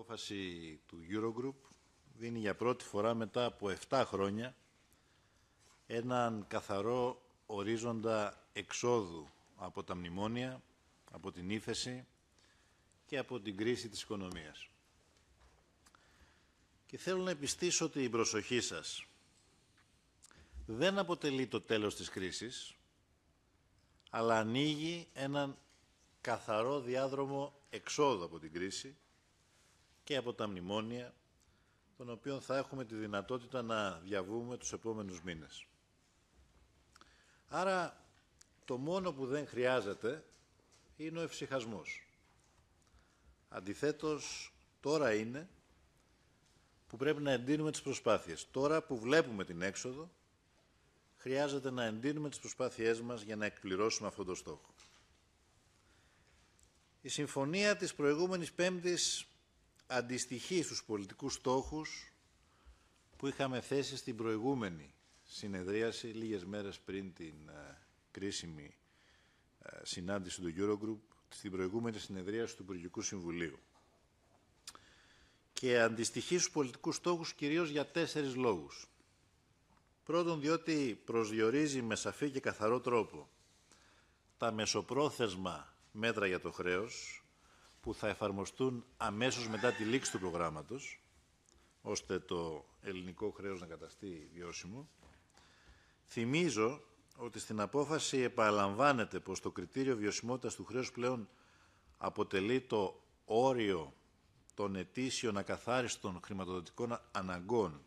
απόφαση του Eurogroup δίνει για πρώτη φορά μετά από 7 χρόνια έναν καθαρό ορίζοντα εξόδου από τα μνημόνια, από την ύφεση και από την κρίση της οικονομίας. Και θέλω να επιστήσω η προσοχή σας. Δεν αποτελεί το τέλος της κρίσης, αλλά ανοίγει έναν καθαρό διάδρομο εξόδου από την κρίση και από τα μνημόνια, των οποίων θα έχουμε τη δυνατότητα να διαβούμε τους επόμενους μήνες. Άρα, το μόνο που δεν χρειάζεται είναι ο ευσυχασμός. Αντιθέτως, τώρα είναι που πρέπει να εντείνουμε τις προσπάθειες. Τώρα που βλέπουμε την έξοδο, χρειάζεται να εντείνουμε τις προσπάθειές μας για να εκπληρώσουμε αυτό τον στόχο. Η συμφωνία της προηγούμενης Πέμπτης αντιστοιχεί στους πολιτικούς στόχους που είχαμε θέσει στην προηγούμενη συνεδρίαση λίγες μέρες πριν την ε, κρίσιμη ε, συνάντηση του Eurogroup στην προηγούμενη συνεδρίαση του Υπουργικού Συμβουλίου. Και αντιστοιχεί στους πολιτικούς στόχους κυρίως για τέσσερις λόγους. Πρώτον, διότι προσδιορίζει με σαφή και καθαρό τρόπο τα μεσοπρόθεσμα μέτρα για το χρέος, που θα εφαρμοστούν αμέσως μετά τη λήξη του προγράμματος, ώστε το ελληνικό χρέος να καταστεί βιώσιμο. Θυμίζω ότι στην απόφαση επαλαμβάνεται πως το κριτήριο βιωσιμότητας του χρέους πλέον αποτελεί το όριο των ετήσιων ακαθάριστων χρηματοδοτικών αναγκών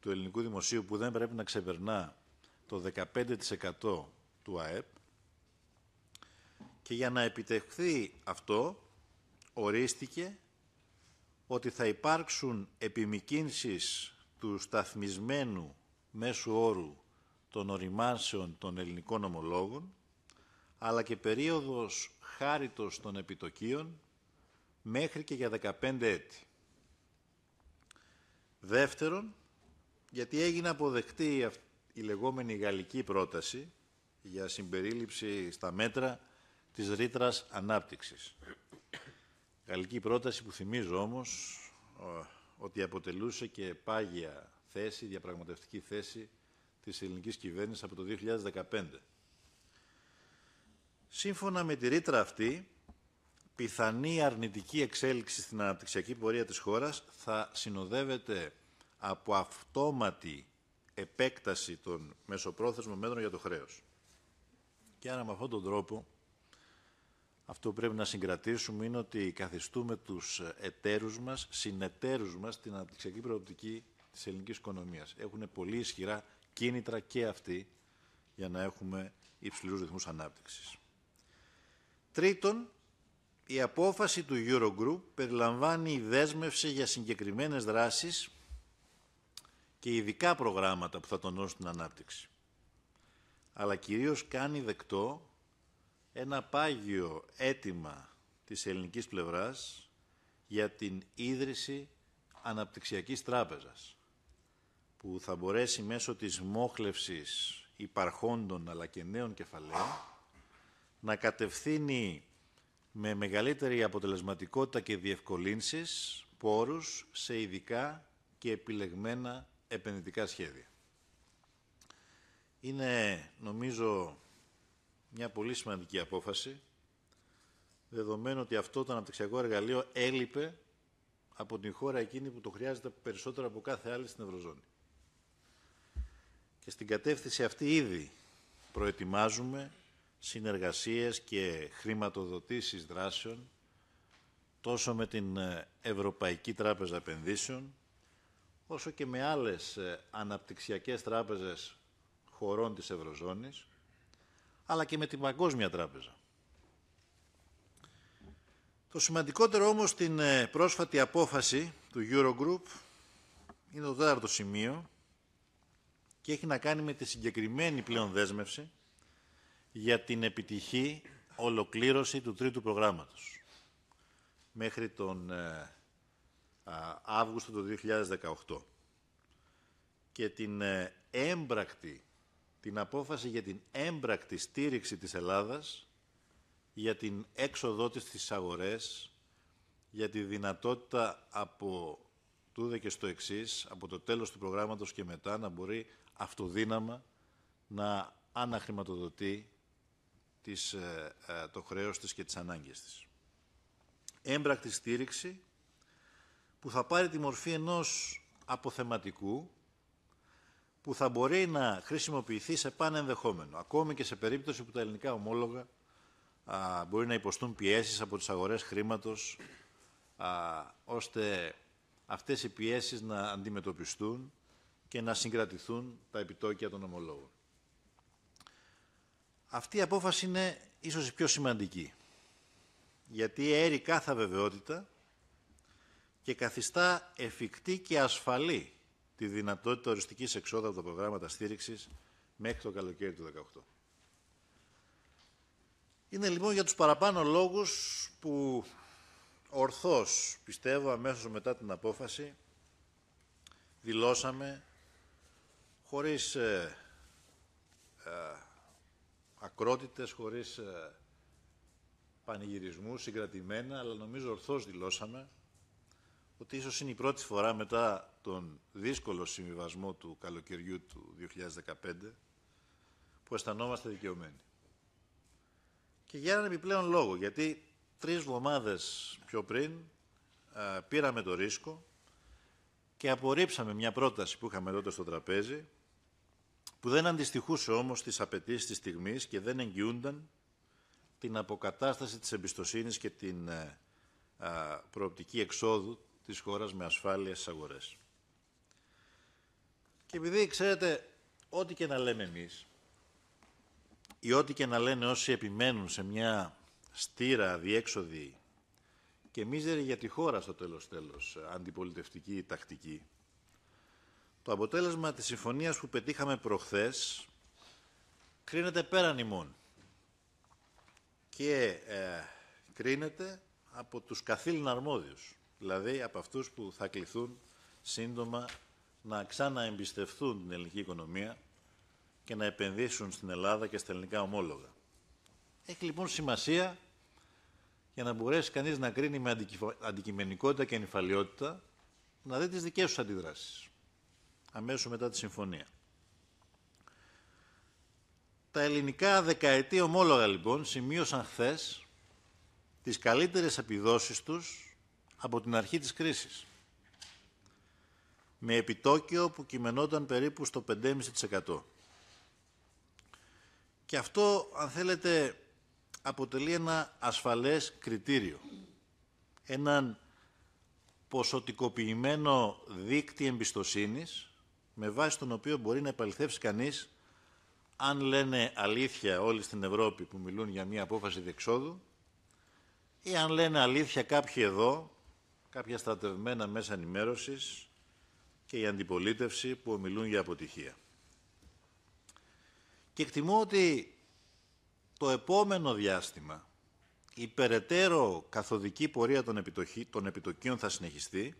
του ελληνικού δημοσίου που δεν πρέπει να ξεπερνά το 15% του ΑΕΠ και για να επιτευχθεί αυτό ορίστηκε ότι θα υπάρξουν επιμηκύνσεις του σταθμισμένου μέσου όρου των οριμάσεων των ελληνικών ομολόγων, αλλά και περίοδος χάριτος των επιτοκίων μέχρι και για 15 έτη. Δεύτερον, γιατί έγινε αποδεκτή η λεγόμενη γαλλική πρόταση για συμπερίληψη στα μέτρα της ρήτρας ανάπτυξης. Γαλλική πρόταση που θυμίζω όμως ότι αποτελούσε και πάγια θέση, διαπραγματευτική θέση της ελληνικής κυβέρνησης από το 2015. Σύμφωνα με τη ρήτρα αυτή, πιθανή αρνητική εξέλιξη στην αναπτυξιακή πορεία της χώρας θα συνοδεύεται από αυτόματη επέκταση των μεσοπρόθεσμων μέτρων για το χρέος. Και άρα με αυτόν τον τρόπο αυτό που πρέπει να συγκρατήσουμε είναι ότι καθιστούμε τους εταίρους μας, συνεταίρους μας, στην αναπτυξιακή προοπτική της ελληνικής οικονομίας. Έχουν πολύ ισχυρά κίνητρα και αυτοί για να έχουμε υψηλούς ρυθμούς ανάπτυξης. Τρίτον, η απόφαση του Eurogroup περιλαμβάνει η δέσμευση για συγκεκριμένες δράσεις και ειδικά προγράμματα που θα τονώσουν την ανάπτυξη. Αλλά κυρίως κάνει δεκτό ένα πάγιο αίτημα της ελληνικής πλευράς για την ίδρυση αναπτυξιακής τράπεζας που θα μπορέσει μέσω της μόχλευσης υπαρχόντων αλλά και νέων κεφαλαίων να κατευθύνει με μεγαλύτερη αποτελεσματικότητα και διευκολύνσεις πόρους σε ειδικά και επιλεγμένα επενδυτικά σχέδια. Είναι, νομίζω, μια πολύ σημαντική απόφαση, δεδομένου ότι αυτό το αναπτυξιακό εργαλείο έλειπε από την χώρα εκείνη που το χρειάζεται περισσότερο από κάθε άλλη στην Ευρωζώνη. Και στην κατεύθυνση αυτή ήδη προετοιμάζουμε συνεργασίες και χρηματοδοτήσεις δράσεων τόσο με την ε, Ευρωπαϊκή Τράπεζα Επενδύσεων όσο και με άλλες ε, αναπτυξιακές τράπεζες χωρών της Ευρωζώνης αλλά και με την Παγκόσμια Τράπεζα. Το σημαντικότερο όμως στην ε, πρόσφατη απόφαση του Eurogroup είναι το τέταρτο σημείο και έχει να κάνει με τη συγκεκριμένη πλέον δέσμευση για την επιτυχή ολοκλήρωση του τρίτου προγράμματος μέχρι τον ε, Αύγουστο του 2018 και την ε, έμπρακτη την απόφαση για την έμπρακτη στήριξη της Ελλάδας, για την έξοδό της στις αγορές, για τη δυνατότητα από τούδε και στο εξής, από το τέλος του προγράμματος και μετά, να μπορεί αυτοδύναμα να αναχρηματοδοτεί ε, ε, το χρέος της και τις ανάγκες της. Έμπρακτη στήριξη που θα πάρει τη μορφή ενός αποθεματικού που θα μπορεί να χρησιμοποιηθεί σε πάνε ενδεχόμενο, ακόμη και σε περίπτωση που τα ελληνικά ομόλογα μπορεί να υποστούν πιέσεις από τις αγορές χρήματος, ώστε αυτές οι πιέσεις να αντιμετωπιστούν και να συγκρατηθούν τα επιτόκια των ομολόγων. Αυτή η απόφαση είναι ίσως η πιο σημαντική, γιατί έρει κάθε βεβαιότητα και καθιστά εφικτή και ασφαλή τη δυνατότητα οριστικής εξόδου από τα προγράμματα στήριξης μέχρι το καλοκαίρι του 2018. Είναι λοιπόν για τους παραπάνω λόγους που ορθώς, πιστεύω, αμέσως μετά την απόφαση, δηλώσαμε, χωρίς ε, ε, ακρότητες, χωρίς ε, συγκρατημένα, αλλά νομίζω ορθώς δηλώσαμε ότι ίσως είναι η πρώτη φορά μετά τον δύσκολο συμβιβασμό του καλοκαιριού του 2015 που αισθανόμαστε δικαιωμένοι. Και για έναν επιπλέον λόγο, γιατί τρεις εβδομάδες πιο πριν α, ε, πήραμε το ρίσκο και απορρίψαμε μια πρόταση που είχαμε τότε στο τραπέζι που δεν αντιστοιχούσε όμως στις απαιτήσεις της στιγμής και δεν εγγυούνταν την αποκατάσταση της εμπιστοσύνης και την ε, ε, προοπτική εξόδου της χώρας με ασφάλεια στις αγορές. Και επειδή ξέρετε, ό,τι και να λέμε εμείς ή ό,τι και να λένε όσοι επιμένουν σε μια στήρα διέξοδη και μίζερη για τη χώρα στο τέλος τέλος αντιπολιτευτική τακτική, το αποτέλεσμα της συμφωνίας που πετύχαμε προχθές κρίνεται πέραν ημών και ε, κρίνεται από τους καθήλυνα αρμόδιους, δηλαδή από αυτούς που θα κληθούν σύντομα να ξαναεμπιστευτούν την ελληνική οικονομία και να επενδύσουν στην Ελλάδα και στα ελληνικά ομόλογα. Έχει λοιπόν σημασία για να μπορέσει κανείς να κρίνει με αντικειμενικότητα και ανυφαλιότητα να δει τις δικές τους αντιδράσεις αμέσως μετά τη συμφωνία. Τα ελληνικά δεκαετή ομόλογα λοιπόν σημείωσαν χθες τις καλύτερες επιδόσεις τους από την αρχή της κρίσης με επιτόκιο που κειμενόταν περίπου στο 5,5%. Και αυτό, αν θέλετε, αποτελεί ένα ασφαλές κριτήριο. Έναν ποσοτικοποιημένο δίκτυο εμπιστοσύνης, με βάση τον οποίο μπορεί να επαληθεύσει κανείς αν λένε αλήθεια όλοι στην Ευρώπη που μιλούν για μια απόφαση διεξόδου ή αν λένε αλήθεια κάποιοι εδώ, κάποια στρατευμένα μέσα ενημέρωσης, και η αντιπολίτευση που ομιλούν για αποτυχία. Και εκτιμώ ότι το επόμενο διάστημα η περαιτέρω καθοδική πορεία των, επιτοχή, επιτοκίων θα συνεχιστεί,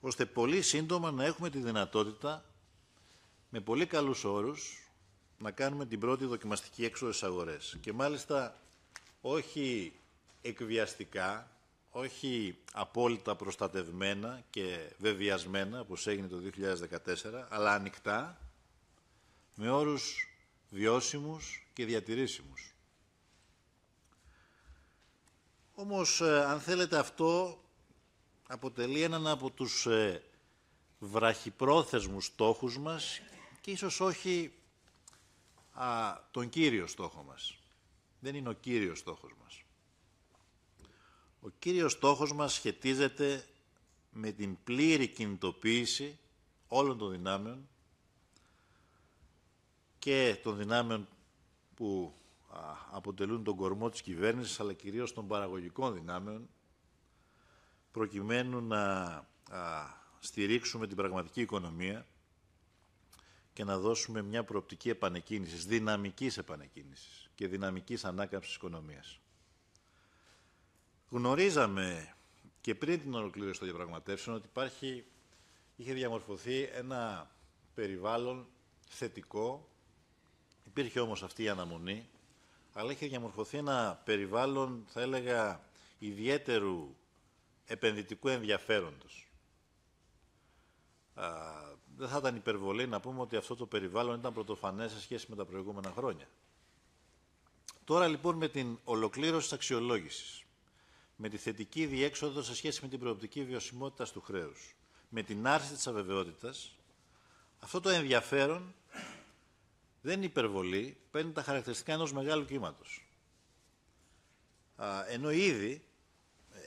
ώστε πολύ σύντομα να έχουμε τη δυνατότητα με πολύ καλούς όρους να κάνουμε την πρώτη δοκιμαστική έξοδο στις αγορές. Και μάλιστα όχι εκβιαστικά, όχι απόλυτα προστατευμένα και βεβαιασμένα, όπως έγινε το 2014, αλλά ανοιχτά, με όρους βιώσιμους και διατηρήσιμους. Όμως, ε, αν θέλετε, αυτό αποτελεί έναν από τους ε, βραχυπρόθεσμους στόχους μας και ίσως όχι α, τον κύριο στόχο μας. Δεν είναι ο κύριος στόχος μας. Ο κύριος στόχος μας σχετίζεται με την πλήρη κινητοποίηση όλων των δυνάμεων και των δυνάμεων που αποτελούν τον κορμό της κυβέρνησης, αλλά κυρίως των παραγωγικών δυνάμεων, προκειμένου να στηρίξουμε την πραγματική οικονομία και να δώσουμε μια προοπτική επανεκκίνησης, δυναμικής επανεκκίνησης και δυναμικής ανάκαμψης οικονομίας. Γνωρίζαμε και πριν την ολοκλήρωση των διαπραγματεύσεων ότι υπάρχει, είχε διαμορφωθεί ένα περιβάλλον θετικό. Υπήρχε όμως αυτή η αναμονή, αλλά είχε διαμορφωθεί ένα περιβάλλον, θα έλεγα, ιδιαίτερου επενδυτικού ενδιαφέροντος. Α, δεν θα ήταν υπερβολή να πούμε ότι αυτό το περιβάλλον ήταν πρωτοφανές σε σχέση με τα προηγούμενα χρόνια. Τώρα λοιπόν με την ολοκλήρωση της αξιολόγησης με τη θετική διέξοδο σε σχέση με την προοπτική βιωσιμότητας του χρέους, με την άρση της αβεβαιότητας, αυτό το ενδιαφέρον δεν είναι υπερβολή, παίρνει τα χαρακτηριστικά ενός μεγάλου κύματος. Ενώ ήδη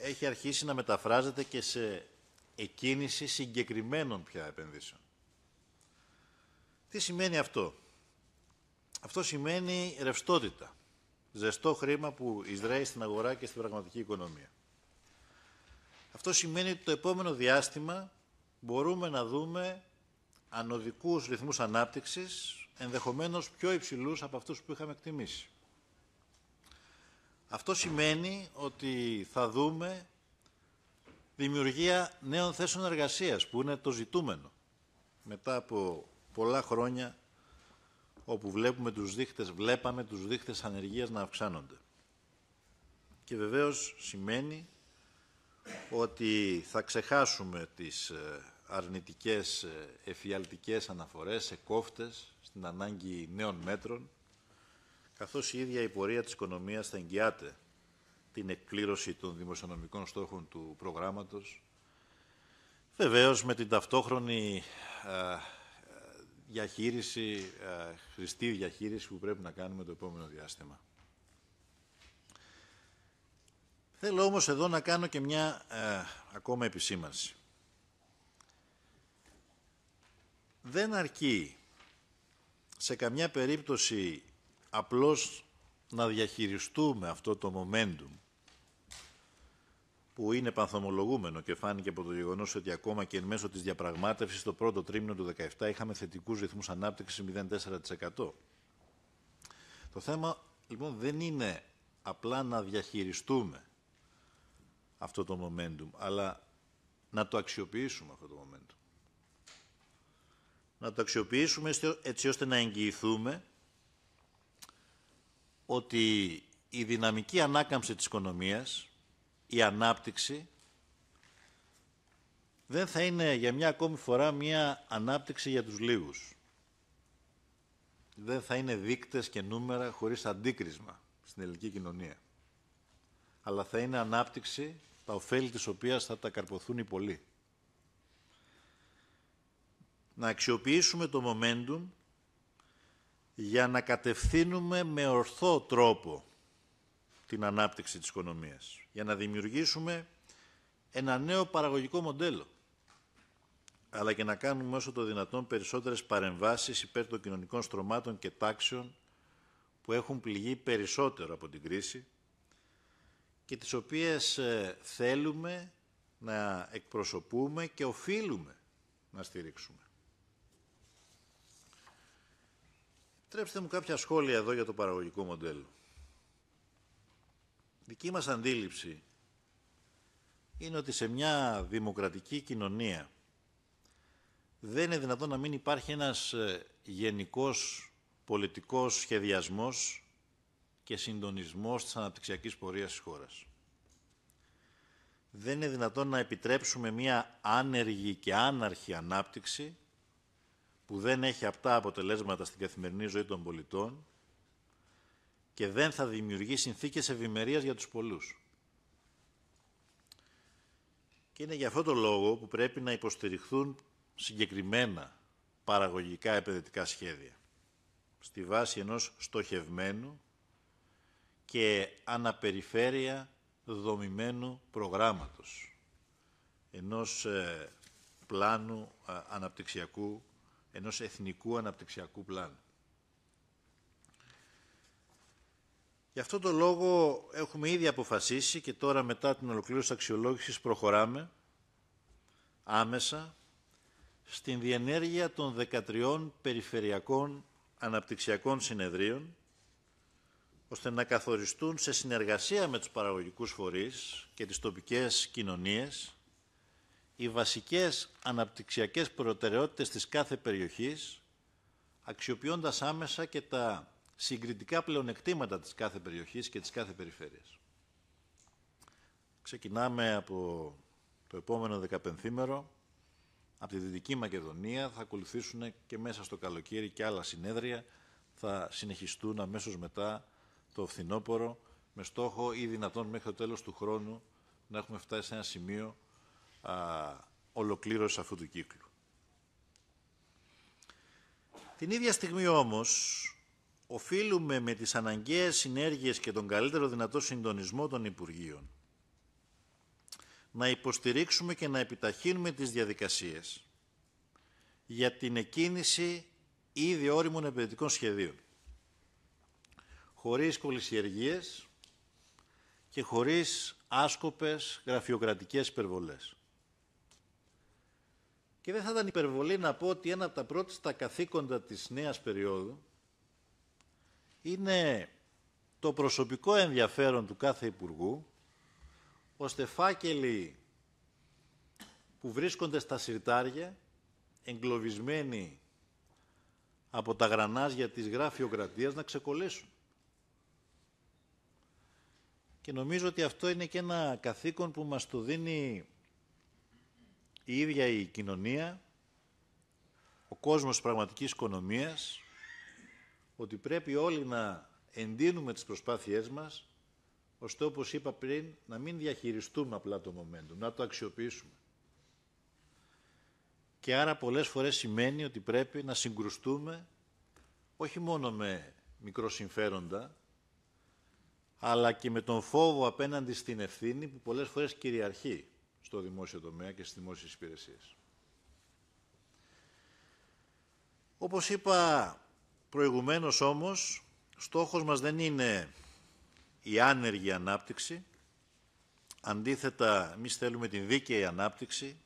έχει αρχίσει να μεταφράζεται και σε εκκίνηση συγκεκριμένων πια επενδύσεων. Τι σημαίνει αυτό. Αυτό σημαίνει ρευστότητα ζεστό χρήμα που εισδράει στην αγορά και στην πραγματική οικονομία. Αυτό σημαίνει ότι το επόμενο διάστημα μπορούμε να δούμε ανωδικούς ρυθμούς ανάπτυξης, ενδεχομένως πιο υψηλούς από αυτούς που είχαμε εκτιμήσει. Αυτό σημαίνει ότι θα δούμε δημιουργία νέων θέσεων εργασίας, που είναι το ζητούμενο μετά από πολλά χρόνια όπου βλέπουμε τους δείχτες, βλέπαμε τους δείχτες ανεργίας να αυξάνονται. Και βεβαίως σημαίνει ότι θα ξεχάσουμε τις ε, αρνητικές ε, εφιαλτικές αναφορές σε στην ανάγκη νέων μέτρων, καθώς η ίδια η πορεία της οικονομίας θα εγγυάται την εκπλήρωση των δημοσιονομικών στόχων του προγράμματος, βεβαίως με την ταυτόχρονη ε, διαχείριση, ε, χρηστή διαχείριση που πρέπει να κάνουμε το επόμενο διάστημα. Θέλω όμως εδώ να κάνω και μια ε, ακόμα επισήμανση. Δεν αρκεί σε καμιά περίπτωση απλώς να διαχειριστούμε αυτό το momentum που είναι πανθομολογούμενο και φάνηκε από το γεγονός ότι ακόμα και εν μέσω της διαπραγμάτευσης το πρώτο τρίμηνο του 2017 είχαμε θετικούς ρυθμούς ανάπτυξης 0,4%. Το θέμα λοιπόν δεν είναι απλά να διαχειριστούμε αυτό το momentum, αλλά να το αξιοποιήσουμε αυτό το momentum. Να το αξιοποιήσουμε έτσι ώστε να εγγυηθούμε ότι η δυναμική ανάκαμψη της οικονομίας η ανάπτυξη δεν θα είναι για μια ακόμη φορά μια ανάπτυξη για τους λίγους. Δεν θα είναι δείκτες και νούμερα χωρίς αντίκρισμα στην ελληνική κοινωνία. Αλλά θα είναι ανάπτυξη τα ωφέλη της οποίας θα τα καρποθούν οι πολλοί. Να αξιοποιήσουμε το momentum για να κατευθύνουμε με ορθό τρόπο την ανάπτυξη της οικονομίας, για να δημιουργήσουμε ένα νέο παραγωγικό μοντέλο, αλλά και να κάνουμε όσο το δυνατόν περισσότερες παρεμβάσεις υπέρ των κοινωνικών στρωμάτων και τάξεων που έχουν πληγεί περισσότερο από την κρίση και τις οποίες ε, θέλουμε να εκπροσωπούμε και οφείλουμε να στηρίξουμε. Τρέψτε μου κάποια σχόλια εδώ για το παραγωγικό μοντέλο δική μας αντίληψη είναι ότι σε μια δημοκρατική κοινωνία δεν είναι δυνατόν να μην υπάρχει ένας ε, γενικός πολιτικός σχεδιασμός και συντονισμός της αναπτυξιακής πορείας της χώρας. Δεν είναι δυνατόν να επιτρέψουμε μια άνεργη και άναρχη ανάπτυξη που δεν έχει αυτά αποτελέσματα στην καθημερινή ζωή των πολιτών και δεν θα δημιουργεί συνθήκες ευημερίας για τους πολλούς. Και είναι για αυτό το λόγο που πρέπει να υποστηριχθούν συγκεκριμένα παραγωγικά επενδυτικά σχέδια στη βάση ενός στοχευμένου και αναπεριφέρεια δομημένου προγράμματος, ενός ε, πλάνου ε, αναπτυξιακού, ενός εθνικού αναπτυξιακού πλάνου. Γι' αυτό το λόγο έχουμε ήδη αποφασίσει και τώρα μετά την ολοκλήρωση αξιολόγησης προχωράμε άμεσα στην διενέργεια των 13 περιφερειακών αναπτυξιακών συνεδρίων ώστε να καθοριστούν σε συνεργασία με τους παραγωγικούς φορείς και τις τοπικές κοινωνίες οι βασικές αναπτυξιακές προτεραιότητες της κάθε περιοχής αξιοποιώντας άμεσα και τα συγκριτικά πλεονεκτήματα της κάθε περιοχής και της κάθε περιφέρειας. Ξεκινάμε από το επόμενο δεκαπενθήμερο, από τη Δυτική Μακεδονία, θα ακολουθήσουν και μέσα στο καλοκαίρι και άλλα συνέδρια, θα συνεχιστούν αμέσως μετά το φθινόπωρο, με στόχο ή δυνατόν μέχρι το τέλος του χρόνου να έχουμε φτάσει σε ένα σημείο α, ολοκλήρωσης αυτού του κύκλου. Την ίδια στιγμή όμως, οφείλουμε με τις αναγκαίες συνέργειες και τον καλύτερο δυνατό συντονισμό των Υπουργείων να υποστηρίξουμε και να επιταχύνουμε τις διαδικασίες για την εκκίνηση ήδη όριμων επενδυτικών σχεδίων χωρίς κολυσιεργίες και χωρίς άσκοπες γραφειοκρατικές υπερβολές. Και δεν θα ήταν υπερβολή να πω ότι ένα από τα πρώτα στα καθήκοντα της νέας περίοδου είναι το προσωπικό ενδιαφέρον του κάθε Υπουργού, ώστε φάκελοι που βρίσκονται στα συρτάρια, εγκλωβισμένοι από τα γρανάζια της γραφειοκρατίας, να ξεκολλήσουν. Και νομίζω ότι αυτό είναι και ένα καθήκον που μας το δίνει η ίδια η κοινωνία, ο κόσμος της πραγματικής οικονομίας, ότι πρέπει όλοι να εντείνουμε τις προσπάθειές μας, ώστε όπως είπα πριν, να μην διαχειριστούμε απλά το momentum, να το αξιοποιήσουμε. Και άρα πολλές φορές σημαίνει ότι πρέπει να συγκρουστούμε όχι μόνο με μικροσυμφέροντα, αλλά και με τον φόβο απέναντι στην ευθύνη που πολλές φορές κυριαρχεί στο δημόσιο τομέα και στις δημόσιες υπηρεσίες. Όπως είπα, Προηγουμένως όμως, στόχος μας δεν είναι η άνεργη ανάπτυξη. Αντίθετα, εμείς θέλουμε την δίκαιη ανάπτυξη.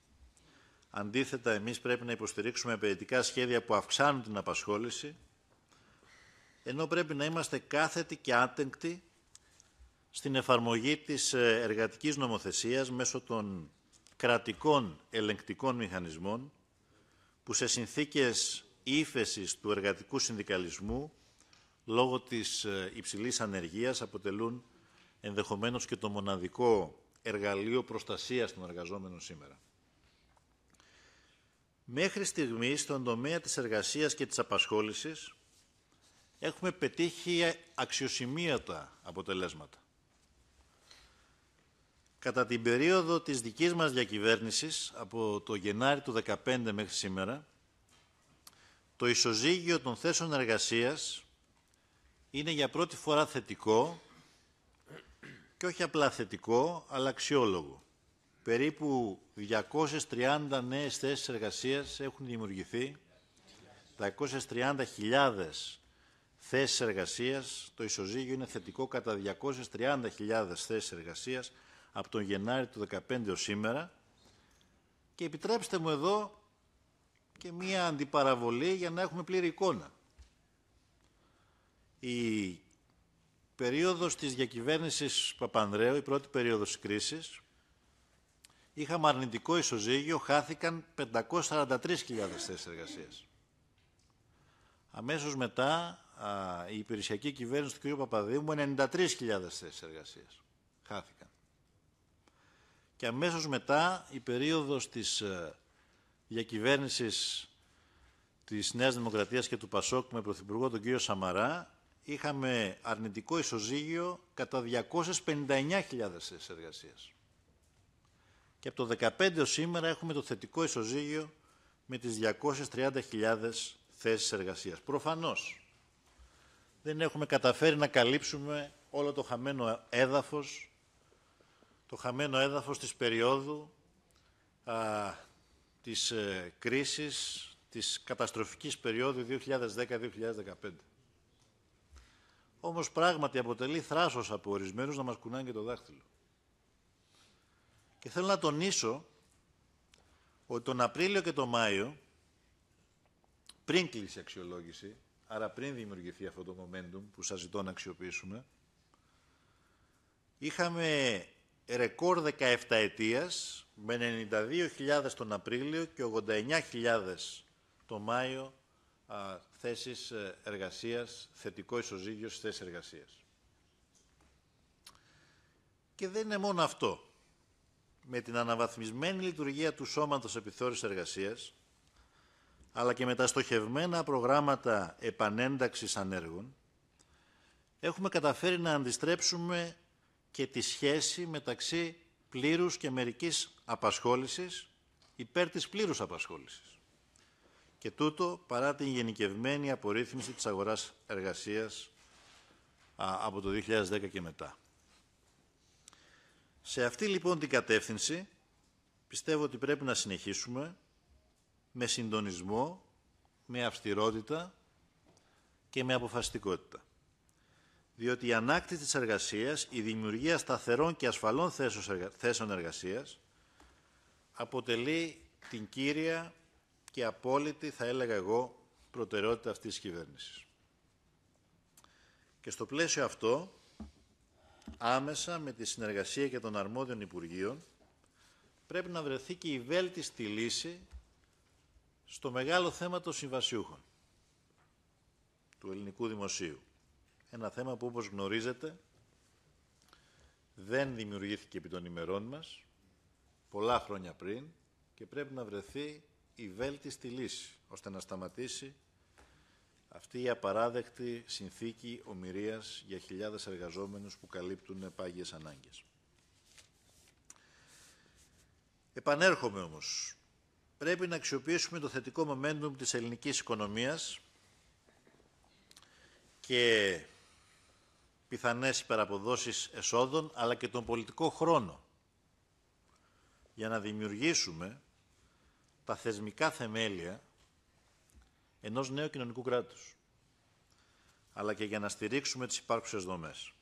Αντίθετα, εμείς πρέπει να υποστηρίξουμε επενδυτικά σχέδια που αυξάνουν την απασχόληση, ενώ πρέπει να είμαστε κάθετοι και άτεγκτοι στην εφαρμογή της ε, εργατικής νομοθεσίας μέσω των κρατικών ελεγκτικών μηχανισμών, που σε συνθήκες ύφεσης του εργατικού συνδικαλισμού λόγω της ε, υψηλής ανεργίας αποτελούν ενδεχομένως και το μοναδικό εργαλείο προστασίας των εργαζόμενων σήμερα. Μέχρι στιγμής στον τομέα της εργασίας και της απασχόλησης έχουμε πετύχει αξιοσημείωτα αποτελέσματα. Κατά την περίοδο της δικής μας διακυβέρνησης, από το Γενάρη του 2015 μέχρι σήμερα, το ισοζύγιο των θέσεων εργασίας είναι για πρώτη φορά θετικό και όχι απλά θετικό, αλλά αξιόλογο. Περίπου 230 νέες θέσεις εργασίας έχουν δημιουργηθεί, 230.000 θέσεις εργασίας, το ισοζύγιο είναι θετικό κατά 230.000 θέσεις εργασίας από τον Γενάρη του 2015 σήμερα. Και επιτρέψτε μου εδώ και μία αντιπαραβολή για να έχουμε πλήρη εικόνα. Η περίοδος της διακυβέρνησης Παπανδρέου, η πρώτη περίοδος της κρίσης, είχαμε αρνητικό ισοζύγιο, χάθηκαν 543.000 θέσεις εργασίας. Αμέσως μετά η υπηρεσιακή κυβέρνηση του κ. Παπαδήμου 93.000 θέσεις εργασίας. Χάθηκαν. Και αμέσως μετά η περίοδος της ε, διακυβέρνηση της Νέας Δημοκρατίας και του Πασόκ με Πρωθυπουργό τον κύριο Σαμαρά είχαμε αρνητικό ισοζύγιο κατά 259.000 θέσεις εργασίας. Και από το 2015 ω σήμερα έχουμε το θετικό ισοζύγιο με τις 230.000 θέσεις εργασίας. Προφανώς δεν έχουμε καταφέρει να καλύψουμε όλο το χαμένο έδαφος, το χαμένο έδαφος της περίοδου α, της ε, κρίσης, της καταστροφικής περίοδου 2010-2015. Όμως πράγματι αποτελεί θράσος από ορισμένους να μας κουνάνε και το δάχτυλο. Και θέλω να τονίσω ότι τον Απρίλιο και τον Μάιο, πριν κλείσει η αξιολόγηση, άρα πριν δημιουργηθεί αυτό το momentum που σας ζητώ να αξιοποιήσουμε, είχαμε ρεκόρ 17 ετίας με 92.000 τον Απρίλιο και 89.000 τον Μάιο α, θέσεις ε, εργασίας, θετικό ισοζύγιο στις θέσεις εργασίας. Και δεν είναι μόνο αυτό. Με την αναβαθμισμένη λειτουργία του Σώματος Επιθεώρησης Εργασίας, αλλά και με τα στοχευμένα προγράμματα επανένταξης ανέργων, έχουμε καταφέρει να αντιστρέψουμε και τη σχέση μεταξύ πλήρους και μερικής απασχόλησης υπέρ της πλήρους απασχόλησης. Και τούτο παρά την γενικευμένη απορρίθμιση της αγοράς εργασίας από το 2010 και μετά. Σε αυτή λοιπόν την κατεύθυνση πιστεύω ότι πρέπει να συνεχίσουμε με συντονισμό, με αυστηρότητα και με αποφασιστικότητα διότι η ανάκτηση της εργασίας, η δημιουργία σταθερών και ασφαλών θέσεων εργασίας αποτελεί την κύρια και απόλυτη, θα έλεγα εγώ, προτεραιότητα αυτής της κυβέρνησης. Και στο πλαίσιο αυτό, άμεσα με τη συνεργασία και των αρμόδιων Υπουργείων, πρέπει να βρεθεί και η βέλτιστη λύση στο μεγάλο θέμα των συμβασιούχων του ελληνικού δημοσίου. Ένα θέμα που όπως γνωρίζετε δεν δημιουργήθηκε επί των ημερών μας πολλά χρόνια πριν και πρέπει να βρεθεί η βέλτιστη λύση ώστε να σταματήσει αυτή η απαράδεκτη συνθήκη ομοιρίας για χιλιάδες εργαζόμενους που καλύπτουν πάγιες ανάγκες. Επανέρχομαι όμως. Πρέπει να αξιοποιήσουμε το θετικό momentum της ελληνικής οικονομίας και πιθανές υπεραποδόσεις εσόδων, αλλά και τον πολιτικό χρόνο για να δημιουργήσουμε τα θεσμικά θεμέλια ενός νέου κοινωνικού κράτους, αλλά και για να στηρίξουμε τις υπάρχουσες δομές.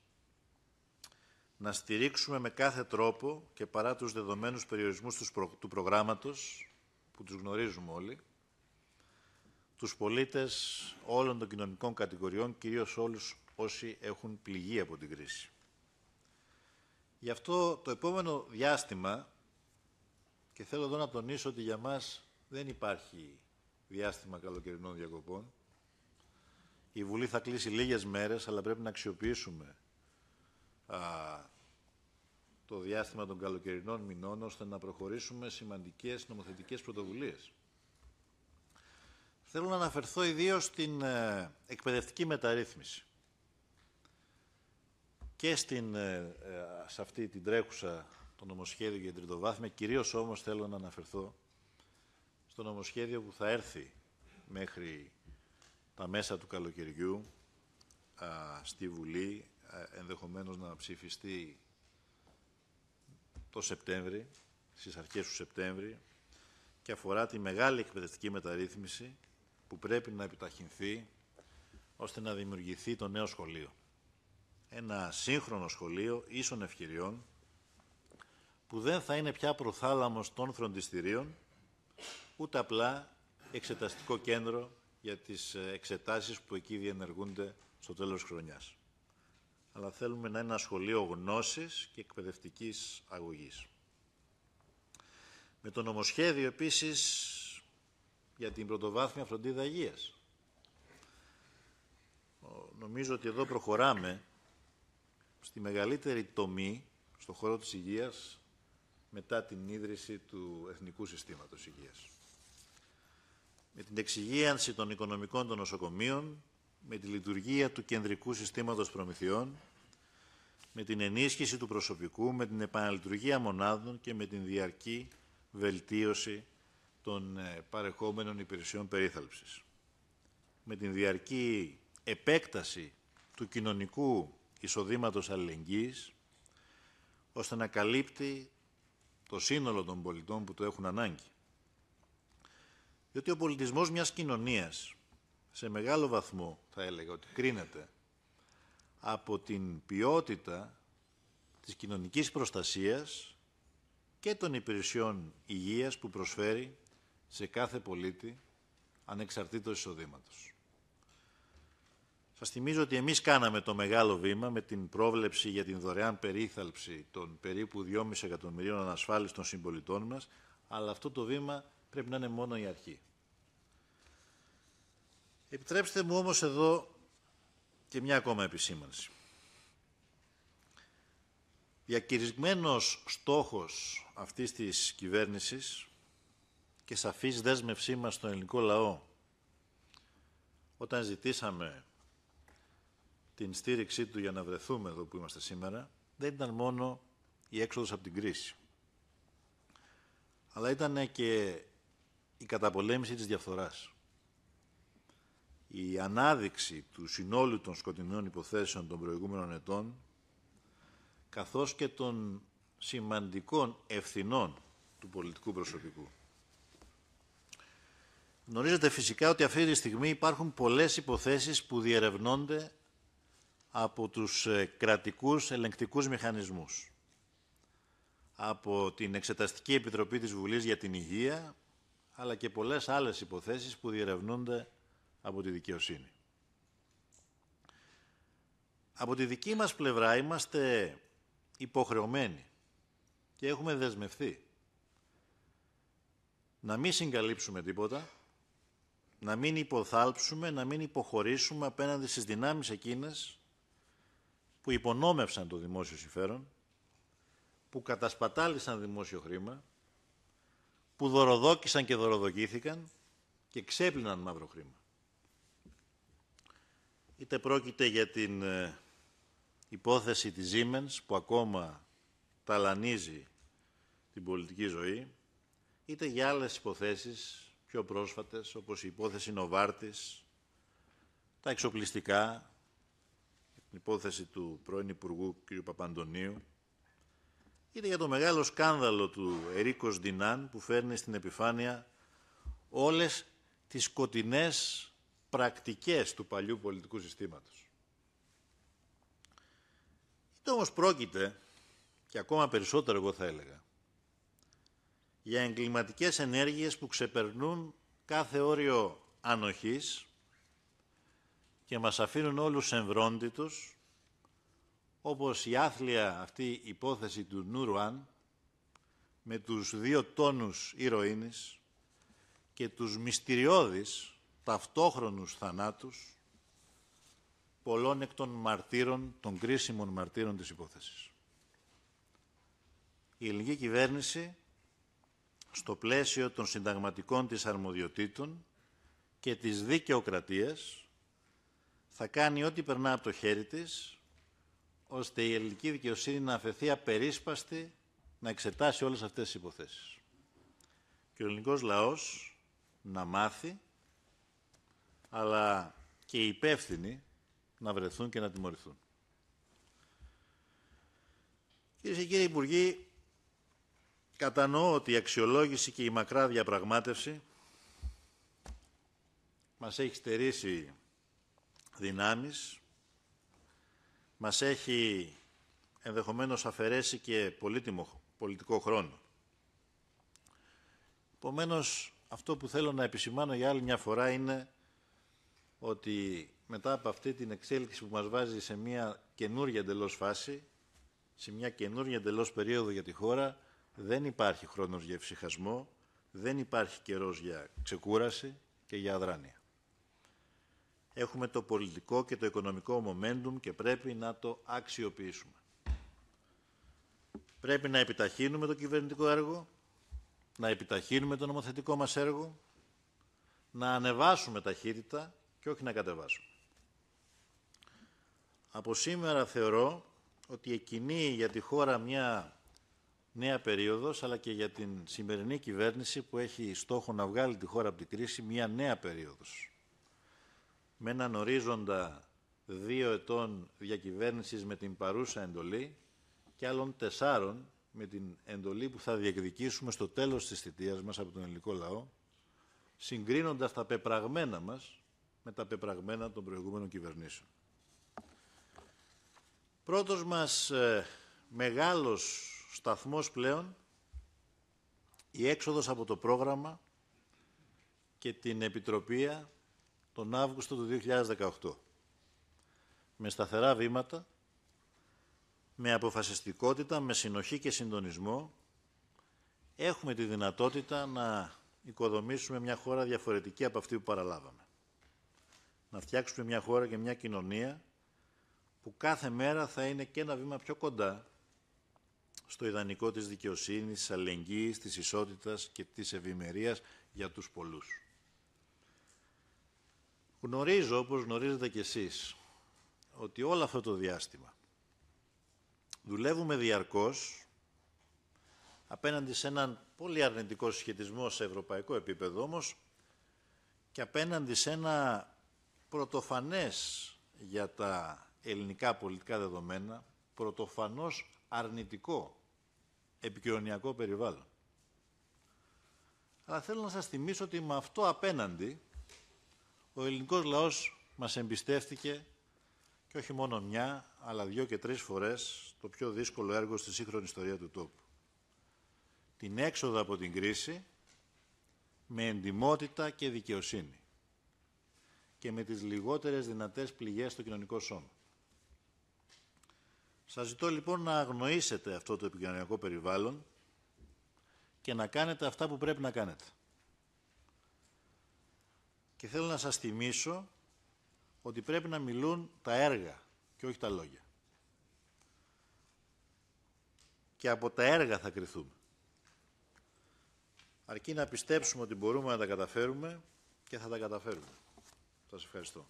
Να στηρίξουμε με κάθε τρόπο και παρά τους δεδομένους περιορισμούς τους προγράμματος, που τους γνωρίζουμε όλοι, τους πολίτες όλων των κοινωνικών κατηγοριών, κυρίως όλους όσοι έχουν πληγεί από την κρίση. Γι' αυτό το επόμενο διάστημα, και θέλω εδώ να τονίσω ότι για μας δεν υπάρχει διάστημα καλοκαιρινών διακοπών, η Βουλή θα κλείσει λίγες μέρες, αλλά πρέπει να αξιοποιήσουμε το διάστημα των καλοκαιρινών μηνών, ώστε να προχωρήσουμε σημαντικές νομοθετικές πρωτοβουλίες. Θέλω να αναφερθώ ιδίως στην ε, εκπαιδευτική μεταρρύθμιση και στην, ε, ε, σε αυτή την τρέχουσα το νομοσχέδιο για την τριτοβάθμια, κυρίως όμως θέλω να αναφερθώ στο νομοσχέδιο που θα έρθει μέχρι τα μέσα του καλοκαιριού στη Βουλή, ενδεχομένως να ψηφιστεί το Σεπτέμβρη, στις αρχές του Σεπτέμβρη, και αφορά τη μεγάλη εκπαιδευτική μεταρρύθμιση που πρέπει να επιταχυνθεί ώστε να δημιουργηθεί το νέο σχολείο ένα σύγχρονο σχολείο ίσων ευκαιριών που δεν θα είναι πια προθάλαμος των φροντιστηρίων ούτε απλά εξεταστικό κέντρο για τις ε, εξετάσεις που εκεί διενεργούνται στο τέλος χρονιάς. Αλλά θέλουμε να είναι ένα σχολείο γνώσης και εκπαιδευτικής αγωγής. Με το νομοσχέδιο επίσης για την πρωτοβάθμια φροντίδα υγείας. Νομίζω ότι εδώ προχωράμε στη μεγαλύτερη τομή στον χώρο της υγείας μετά την ίδρυση του Εθνικού Συστήματος Υγείας. Με την εξυγίανση των οικονομικών των νοσοκομείων, με τη λειτουργία του Κεντρικού Συστήματος Προμηθειών, με την ενίσχυση του προσωπικού, με την επαναλειτουργία μονάδων και με την διαρκή βελτίωση των ε, παρεχόμενων υπηρεσιών περίθαλψης. Με την διαρκή επέκταση του κοινωνικού εισοδήματος αλληλεγγύης, ώστε να καλύπτει το σύνολο των πολιτών που το έχουν ανάγκη. Διότι ο πολιτισμός μιας κοινωνίας, σε μεγάλο βαθμό θα έλεγα ότι κρίνεται, από την ποιότητα της κοινωνικής προστασίας και των υπηρεσιών υγείας που προσφέρει σε κάθε πολίτη ανεξαρτήτως εισοδήματος. Σας θυμίζω ότι εμείς κάναμε το μεγάλο βήμα με την πρόβλεψη για την δωρεάν περίθαλψη των περίπου 2,5 εκατομμυρίων ανασφάλιστων συμπολιτών μας, αλλά αυτό το βήμα πρέπει να είναι μόνο η αρχή. Επιτρέψτε μου όμως εδώ και μια ακόμα επισήμανση. Διακηρυσμένο στόχος αυτής της κυβέρνησης και σαφής δέσμευσή μας στον ελληνικό λαό όταν ζητήσαμε την στήριξή του για να βρεθούμε εδώ που είμαστε σήμερα, δεν ήταν μόνο η έξοδος από την κρίση. Αλλά ήταν και η καταπολέμηση της διαφθοράς. Η ανάδειξη του συνόλου των σκοτεινών υποθέσεων των προηγούμενων ετών, καθώς και των σημαντικών ευθυνών του πολιτικού προσωπικού. Γνωρίζετε φυσικά ότι αυτή τη στιγμή υπάρχουν πολλές υποθέσεις που διερευνώνται από τους ε, κρατικούς ελεγκτικούς μηχανισμούς. Από την Εξεταστική Επιτροπή της Βουλής για την Υγεία, αλλά και πολλές άλλες υποθέσεις που διερευνούνται από τη δικαιοσύνη. Από τη δική μας πλευρά είμαστε υποχρεωμένοι και έχουμε δεσμευθεί να μην συγκαλύψουμε τίποτα, να μην υποθάλψουμε, να μην υποχωρήσουμε απέναντι στις δυνάμεις εκείνες που υπονόμευσαν το δημόσιο συμφέρον, που κατασπατάλησαν δημόσιο χρήμα, που δωροδόκησαν και δωροδοκήθηκαν και ξέπλυναν μαύρο χρήμα. Είτε πρόκειται για την ε, υπόθεση της Siemens που ακόμα ταλανίζει την πολιτική ζωή, είτε για άλλες υποθέσεις πιο πρόσφατες, όπως η υπόθεση Νοβάρτης, τα εξοπλιστικά, υπόθεση του πρώην Υπουργού κ. Παπαντονίου είτε για το μεγάλο σκάνδαλο του ερίκος Δινάν που φέρνει στην επιφάνεια όλες τις σκοτεινές πρακτικές του παλιού πολιτικού συστήματος. Είτε όμως πρόκειται, και ακόμα περισσότερο εγώ θα έλεγα, για εγκληματικές ενέργειες που ξεπερνούν κάθε όριο ανοχής και μας αφήνουν όλους εμβρόντιτους, όπως η άθλια αυτή υπόθεση του Νουρουάν, με τους δύο τόνους ηρωίνης και τους μυστηριώδεις ταυτόχρονους θανάτους πολλών εκ των μαρτύρων, των κρίσιμων μαρτύρων της υπόθεσης. Η ελληνική κυβέρνηση, στο πλαίσιο των συνταγματικών της αρμοδιοτήτων και της δικαιοκρατίας, θα κάνει ό,τι περνά από το χέρι της, ώστε η ελληνική δικαιοσύνη να αφαιθεί απερίσπαστη να εξετάσει όλες αυτές τις υποθέσεις. Και ο ελληνικός λαός να μάθει, αλλά και οι υπεύθυνοι να βρεθούν και να τιμωρηθούν. Κυρίες και κύριοι Υπουργοί, κατανοώ ότι η αξιολόγηση και η μακρά διαπραγμάτευση μας έχει στερήσει δυνάμεις, μας έχει ενδεχομένως αφαιρέσει και πολύτιμο πολιτικό χρόνο. Επομένως, αυτό που θέλω να επισημάνω για άλλη μια φορά είναι ότι μετά από αυτή την εξέλιξη που μας βάζει σε μια καινούργια εντελώς φάση, σε μια καινούργια εντελώς περίοδο για τη χώρα, δεν υπάρχει χρόνος για ευσυχασμό, δεν υπάρχει καιρός για ξεκούραση και για αδράνεια έχουμε το πολιτικό και το οικονομικό momentum και πρέπει να το αξιοποιήσουμε. Πρέπει να επιταχύνουμε το κυβερνητικό έργο, να επιταχύνουμε το νομοθετικό μας έργο, να ανεβάσουμε ταχύτητα και όχι να κατεβάσουμε. Από σήμερα θεωρώ ότι εκείνη για τη χώρα μια νέα περίοδος, αλλά και για την σημερινή κυβέρνηση που έχει στόχο να βγάλει τη χώρα από την κρίση μια νέα περίοδος με έναν ορίζοντα δύο ετών διακυβέρνησης με την παρούσα εντολή και άλλων τεσσάρων με την εντολή που θα διεκδικήσουμε στο τέλος της θητείας μας από τον ελληνικό λαό, συγκρίνοντας τα πεπραγμένα μας με τα πεπραγμένα των προηγούμενων κυβερνήσεων. Πρώτος μας ε, μεγάλος σταθμός πλέον, η έξοδος από το πρόγραμμα και την επιτροπία τον Αύγουστο του 2018. Με σταθερά βήματα, με αποφασιστικότητα, με συνοχή και συντονισμό, έχουμε τη δυνατότητα να οικοδομήσουμε μια χώρα διαφορετική από αυτή που παραλάβαμε. Να φτιάξουμε μια χώρα και μια κοινωνία που κάθε μέρα θα είναι και ένα βήμα πιο κοντά στο ιδανικό της δικαιοσύνης, της αλληλεγγύης, της ισότητας και της ευημερίας για τους πολλούς. Γνωρίζω, όπως γνωρίζετε κι εσείς, ότι όλο αυτό το διάστημα δουλεύουμε διαρκώς απέναντι σε έναν πολύ αρνητικό σχετισμό σε ευρωπαϊκό επίπεδο όμως και απέναντι σε ένα πρωτοφανές για τα ελληνικά πολιτικά δεδομένα πρωτοφανώς αρνητικό επικοινωνιακό περιβάλλον. Αλλά θέλω να σας θυμίσω ότι με αυτό απέναντι ο ελληνικός λαός μας εμπιστεύτηκε και όχι μόνο μια, αλλά δύο και τρεις φορές το πιο δύσκολο έργο στη σύγχρονη ιστορία του τόπου. Την έξοδο από την κρίση με εντιμότητα και δικαιοσύνη και με τις λιγότερες δυνατές πληγές στο κοινωνικό σώμα. Σας ζητώ λοιπόν να αγνοήσετε αυτό το επικοινωνιακό περιβάλλον και να κάνετε αυτά που πρέπει να κάνετε. Και θέλω να σας θυμίσω ότι πρέπει να μιλούν τα έργα και όχι τα λόγια. Και από τα έργα θα κριθούμε. Αρκεί να πιστέψουμε ότι μπορούμε να τα καταφέρουμε και θα τα καταφέρουμε. Σας ευχαριστώ.